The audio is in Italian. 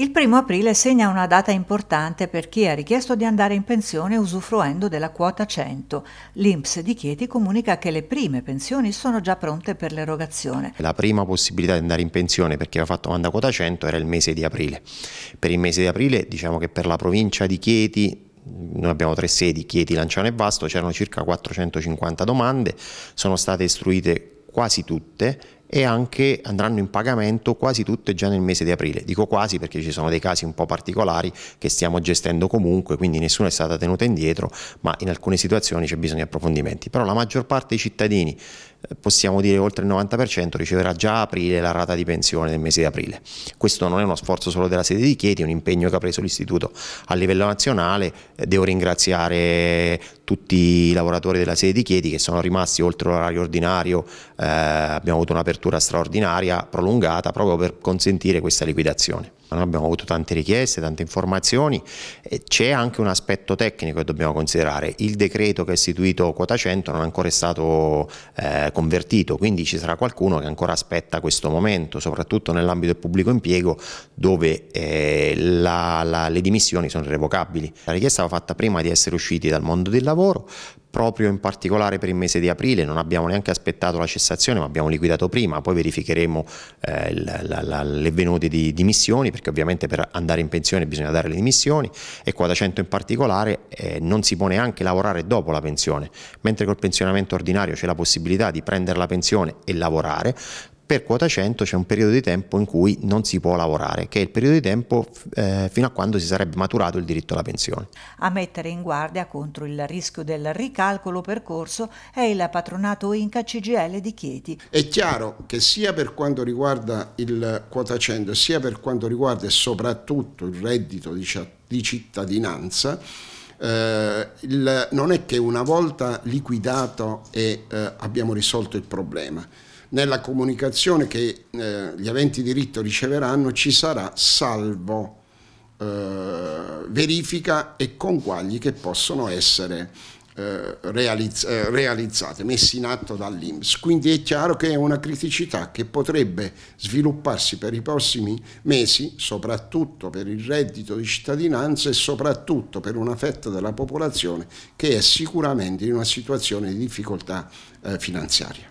Il primo aprile segna una data importante per chi ha richiesto di andare in pensione usufruendo della quota 100. L'INPS di Chieti comunica che le prime pensioni sono già pronte per l'erogazione. La prima possibilità di andare in pensione per chi aveva fatto domanda quota 100 era il mese di aprile. Per il mese di aprile diciamo che per la provincia di Chieti noi abbiamo tre sedi, Chieti, Lanciano e Vasto, c'erano circa 450 domande, sono state istruite quasi tutte e anche andranno in pagamento quasi tutte già nel mese di aprile. Dico quasi perché ci sono dei casi un po' particolari che stiamo gestendo comunque, quindi nessuno è stato tenuto indietro, ma in alcune situazioni c'è bisogno di approfondimenti. Però la maggior parte dei cittadini, eh, possiamo dire oltre il 90%, riceverà già a aprile la rata di pensione nel mese di aprile. Questo non è uno sforzo solo della sede di Chieti, è un impegno che ha preso l'Istituto a livello nazionale. Eh, devo ringraziare tutti i lavoratori della sede di Chieti che sono rimasti oltre l'orario ordinario, eh, abbiamo avuto una persona un'apertura straordinaria prolungata proprio per consentire questa liquidazione. Noi abbiamo avuto tante richieste, tante informazioni, c'è anche un aspetto tecnico che dobbiamo considerare, il decreto che ha istituito quota 100 non è ancora stato eh, convertito, quindi ci sarà qualcuno che ancora aspetta questo momento, soprattutto nell'ambito del pubblico impiego dove eh, la, la, le dimissioni sono irrevocabili. La richiesta va fatta prima di essere usciti dal mondo del lavoro, proprio in particolare per il mese di aprile, non abbiamo neanche aspettato la cessazione ma abbiamo liquidato prima, poi verificheremo eh, la, la, le venute di dimissioni perché ovviamente per andare in pensione bisogna dare le dimissioni e qua quota 100 in particolare eh, non si può neanche lavorare dopo la pensione, mentre col pensionamento ordinario c'è la possibilità di prendere la pensione e lavorare, per quota 100 c'è un periodo di tempo in cui non si può lavorare, che è il periodo di tempo eh, fino a quando si sarebbe maturato il diritto alla pensione. A mettere in guardia contro il rischio del ricalcolo percorso è il patronato Inca CGL di Chieti. È chiaro che sia per quanto riguarda il quota 100 sia per quanto riguarda soprattutto il reddito di cittadinanza, eh, il, non è che una volta liquidato e eh, abbiamo risolto il problema nella comunicazione che eh, gli aventi diritto riceveranno ci sarà salvo eh, verifica e conguagli che possono essere eh, realizz eh, realizzate, messi in atto dall'Inps. Quindi è chiaro che è una criticità che potrebbe svilupparsi per i prossimi mesi, soprattutto per il reddito di cittadinanza e soprattutto per una fetta della popolazione che è sicuramente in una situazione di difficoltà eh, finanziaria.